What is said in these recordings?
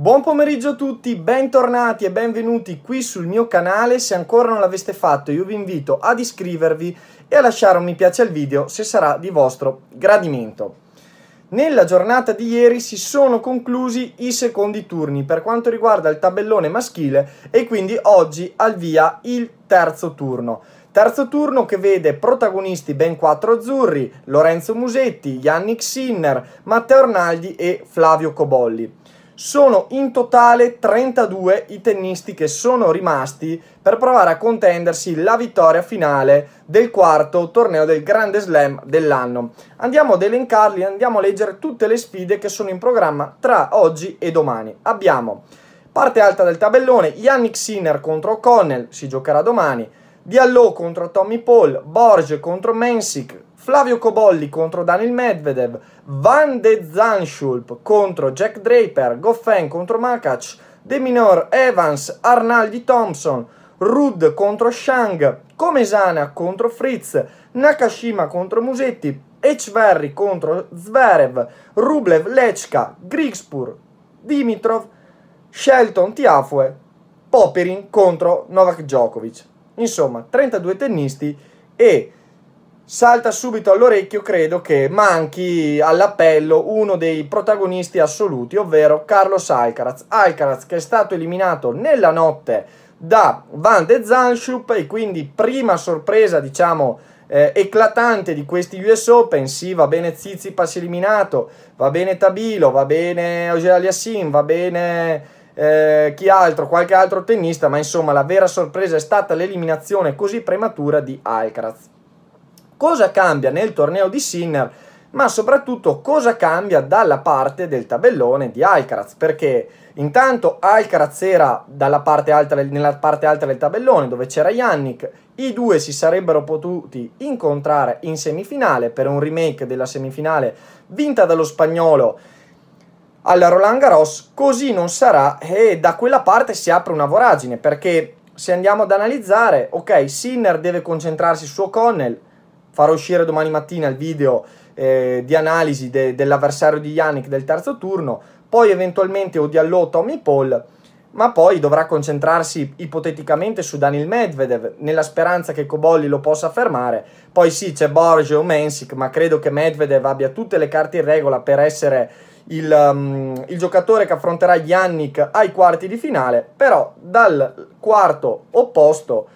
Buon pomeriggio a tutti, bentornati e benvenuti qui sul mio canale, se ancora non l'aveste fatto io vi invito ad iscrivervi e a lasciare un mi piace al video se sarà di vostro gradimento. Nella giornata di ieri si sono conclusi i secondi turni per quanto riguarda il tabellone maschile e quindi oggi al via il terzo turno. Terzo turno che vede protagonisti ben quattro azzurri, Lorenzo Musetti, Yannick Sinner, Matteo Arnaldi e Flavio Cobolli. Sono in totale 32 i tennisti che sono rimasti per provare a contendersi la vittoria finale del quarto torneo del Grande Slam dell'anno. Andiamo ad elencarli, andiamo a leggere tutte le sfide che sono in programma tra oggi e domani. Abbiamo parte alta del tabellone Yannick Sinner contro O'Connell, si giocherà domani, Diallo contro Tommy Paul, Borge contro Mensik, Flavio Cobolli contro Daniel Medvedev, Van de Zanschulp contro Jack Draper, Goffin contro Makac, De Minor, Evans, Arnaldi Thompson, Rudd contro Shang, Comesana contro Fritz, Nakashima contro Musetti, Echverri contro Zverev, Rublev, Lechka, Grigspur, Dimitrov, Shelton, Tiafue, Poperin contro Novak Djokovic. Insomma, 32 tennisti e salta subito all'orecchio, credo, che manchi all'appello uno dei protagonisti assoluti, ovvero Carlos Alcaraz. Alcaraz che è stato eliminato nella notte da Van de Zanschup e quindi prima sorpresa, diciamo, eh, eclatante di questi US Open, sì, va bene Zizipas eliminato, va bene Tabilo, va bene Ogel Aliassim, va bene... Eh, chi altro, qualche altro tennista, ma insomma la vera sorpresa è stata l'eliminazione così prematura di Alcaraz. Cosa cambia nel torneo di Sinner? ma soprattutto cosa cambia dalla parte del tabellone di Alcaraz, perché intanto Alcaraz era parte alta, nella parte alta del tabellone dove c'era Yannick, i due si sarebbero potuti incontrare in semifinale per un remake della semifinale vinta dallo spagnolo alla Roland Garros, così non sarà e da quella parte si apre una voragine, perché se andiamo ad analizzare, ok, Sinner deve concentrarsi su O'Connell, farò uscire domani mattina il video eh, di analisi de dell'avversario di Yannick del terzo turno, poi eventualmente o di Tommy Paul, ma poi dovrà concentrarsi ipoteticamente su Daniel Medvedev nella speranza che Cobolli lo possa fermare. Poi sì, c'è Borges o Mensic, ma credo che Medvedev abbia tutte le carte in regola per essere il, um, il, giocatore che affronterà Yannick ai quarti di finale, però dal quarto opposto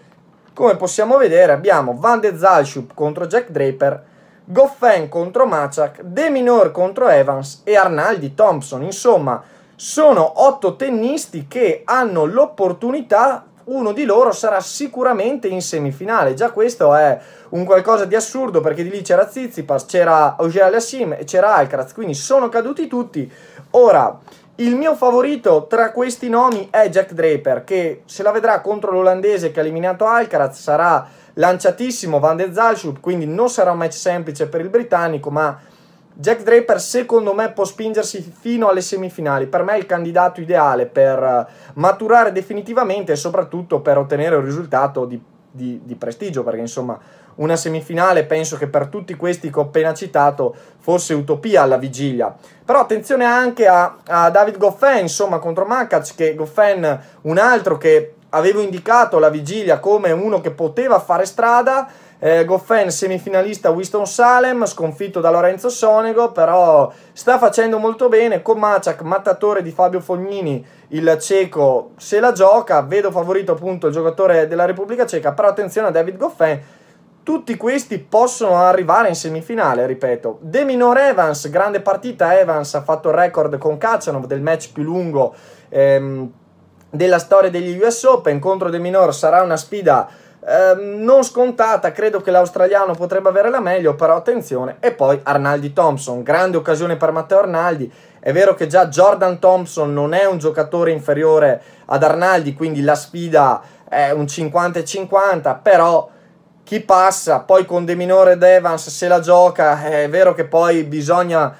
come possiamo vedere abbiamo Van de Zalschup contro Jack Draper, Goffin contro Machak, De Minor contro Evans e Arnaldi Thompson. Insomma, sono otto tennisti che hanno l'opportunità uno di loro sarà sicuramente in semifinale. Già questo è un qualcosa di assurdo perché di lì c'era Zizipas, c'era Ogier Aliassim e c'era Alcaraz, quindi sono caduti tutti. Ora il mio favorito tra questi nomi è Jack Draper, che se la vedrà contro l'olandese che ha eliminato Alcaraz, sarà lanciatissimo Van de Zalschup, quindi non sarà un match semplice per il britannico, ma Jack Draper secondo me può spingersi fino alle semifinali, per me è il candidato ideale per maturare definitivamente e soprattutto per ottenere un risultato di, di, di prestigio, perché insomma una semifinale penso che per tutti questi che ho appena citato fosse utopia alla vigilia. Però attenzione anche a, a David Goffin, insomma, contro Makac, che Goffin, un altro che avevo indicato alla vigilia come uno che poteva fare strada, eh, Goffin semifinalista Winston Salem, sconfitto da Lorenzo Sonego, però sta facendo molto bene. con Maciak, mattatore di Fabio Fognini, il cieco se la gioca. Vedo favorito appunto il giocatore della Repubblica Ceca, però attenzione a David Goffin tutti questi possono arrivare in semifinale, ripeto. De Minor Evans, grande partita, Evans ha fatto il record con Kachanov del match più lungo ehm, della storia degli US Open contro De Minor sarà una sfida eh, non scontata, credo che l'australiano potrebbe avere la meglio, però attenzione. E poi Arnaldi Thompson, grande occasione per Matteo Arnaldi. È vero che già Jordan Thompson non è un giocatore inferiore ad Arnaldi, quindi la sfida è un 50-50, però chi passa, poi con De Minore ed Evans se la gioca, è vero che poi bisogna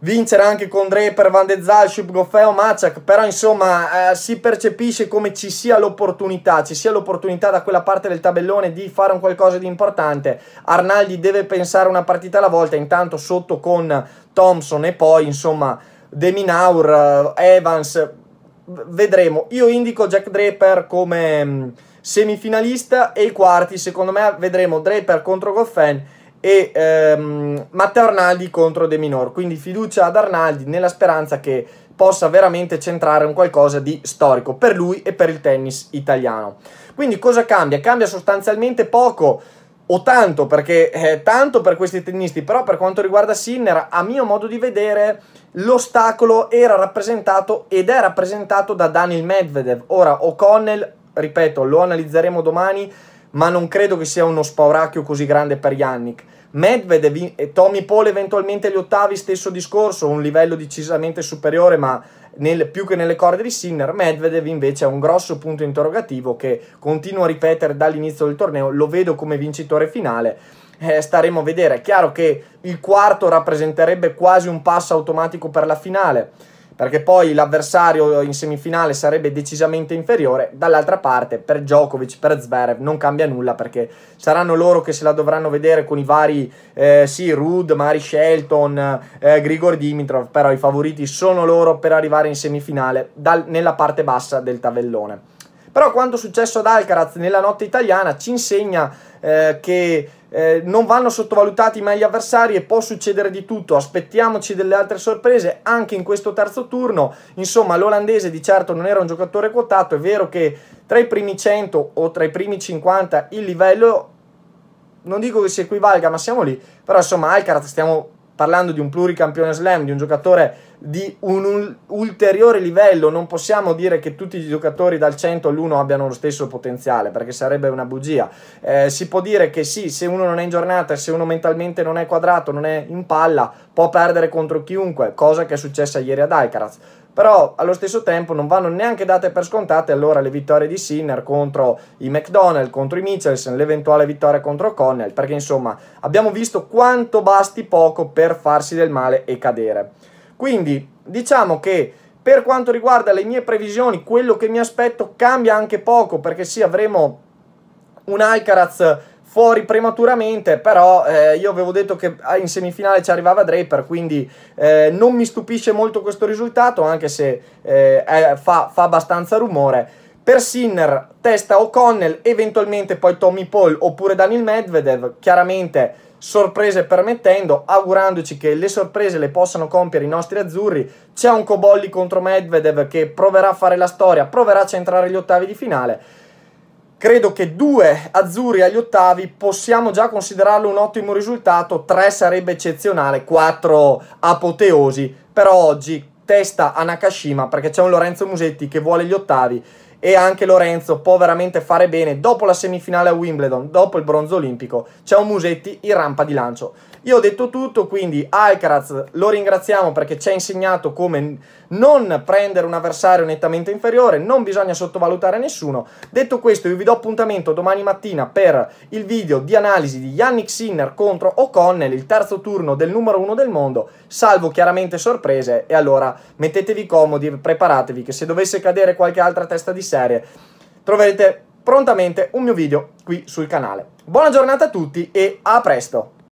vincere anche con Draper, Van de Zal, Goffeo, Maciak però insomma eh, si percepisce come ci sia l'opportunità, ci sia l'opportunità da quella parte del tabellone di fare un qualcosa di importante. Arnaldi deve pensare una partita alla volta, intanto sotto con Thompson e poi insomma De Deminaur, eh, Evans, vedremo. Io indico Jack Draper come mm, semifinalista e i quarti secondo me vedremo Draper contro Goffin e ehm, Matteo Arnaldi contro De Minor quindi fiducia ad Arnaldi nella speranza che possa veramente centrare un qualcosa di storico per lui e per il tennis italiano quindi cosa cambia? cambia sostanzialmente poco o tanto perché eh, tanto per questi tennisti però per quanto riguarda Sinner a mio modo di vedere l'ostacolo era rappresentato ed è rappresentato da Daniel Medvedev ora O'Connell ripeto, lo analizzeremo domani, ma non credo che sia uno spauracchio così grande per Yannick. Medvedev e Tommy Paul eventualmente agli ottavi, stesso discorso, un livello decisamente superiore, ma nel, più che nelle corde di Sinner, Medvedev invece è un grosso punto interrogativo che continuo a ripetere dall'inizio del torneo, lo vedo come vincitore finale. Eh, staremo a vedere. È chiaro che il quarto rappresenterebbe quasi un passo automatico per la finale perché poi l'avversario in semifinale sarebbe decisamente inferiore. Dall'altra parte, per Djokovic, per Zverev, non cambia nulla perché saranno loro che se la dovranno vedere con i vari, eh, sì, Rud, Mari Shelton, eh, Grigor Dimitrov, però i favoriti sono loro per arrivare in semifinale dal, nella parte bassa del tabellone. Però quanto successo ad Alcaraz nella notte italiana ci insegna eh, che eh, non vanno sottovalutati mai gli avversari e può succedere di tutto, aspettiamoci delle altre sorprese anche in questo terzo turno, insomma l'olandese di certo non era un giocatore quotato, è vero che tra i primi 100 o tra i primi 50 il livello non dico che si equivalga ma siamo lì, però insomma Alcaraz stiamo parlando di un pluricampione slam, di un giocatore di un ulteriore livello, non possiamo dire che tutti i giocatori dal 100 all'1 abbiano lo stesso potenziale, perché sarebbe una bugia. Eh, si può dire che sì, se uno non è in giornata, se uno mentalmente non è quadrato, non è in palla, può perdere contro chiunque, cosa che è successa ieri ad Alcaraz però allo stesso tempo non vanno neanche date per scontate allora le vittorie di Sinner contro i McDonald, contro i Michelson, l'eventuale vittoria contro Connell, perché insomma abbiamo visto quanto basti poco per farsi del male e cadere. Quindi diciamo che per quanto riguarda le mie previsioni, quello che mi aspetto cambia anche poco perché sì avremo un Alcaraz fuori prematuramente, però eh, io avevo detto che ah, in semifinale ci arrivava Draper, quindi eh, non mi stupisce molto questo risultato, anche se eh, è, fa, fa, abbastanza rumore. Per Sinner, testa O'Connell, eventualmente poi Tommy Paul oppure Daniel Medvedev, chiaramente sorprese permettendo, augurandoci che le sorprese le possano compiere i nostri azzurri. C'è un Cobolli contro Medvedev che proverà a fare la storia, proverà a centrare gli ottavi di finale Credo che due azzurri agli ottavi possiamo già considerarlo un ottimo risultato, tre sarebbe eccezionale, quattro apoteosi, però oggi testa a Nakashima perché c'è un Lorenzo Musetti che vuole gli ottavi e anche Lorenzo può veramente fare bene dopo la semifinale a Wimbledon, dopo il bronzo olimpico, c'è un Musetti in rampa di lancio. Io ho detto tutto, quindi Alcaraz lo ringraziamo perché ci ha insegnato come non prendere un avversario nettamente inferiore, non bisogna sottovalutare nessuno. Detto questo, io vi do appuntamento domani mattina per il video di analisi di Yannick Sinner contro O'Connell, il terzo turno del numero uno del mondo, salvo chiaramente sorprese e allora mettetevi comodi, preparatevi che se dovesse cadere qualche altra testa di serie. Troverete prontamente un mio video qui sul canale. Buona giornata a tutti e a presto!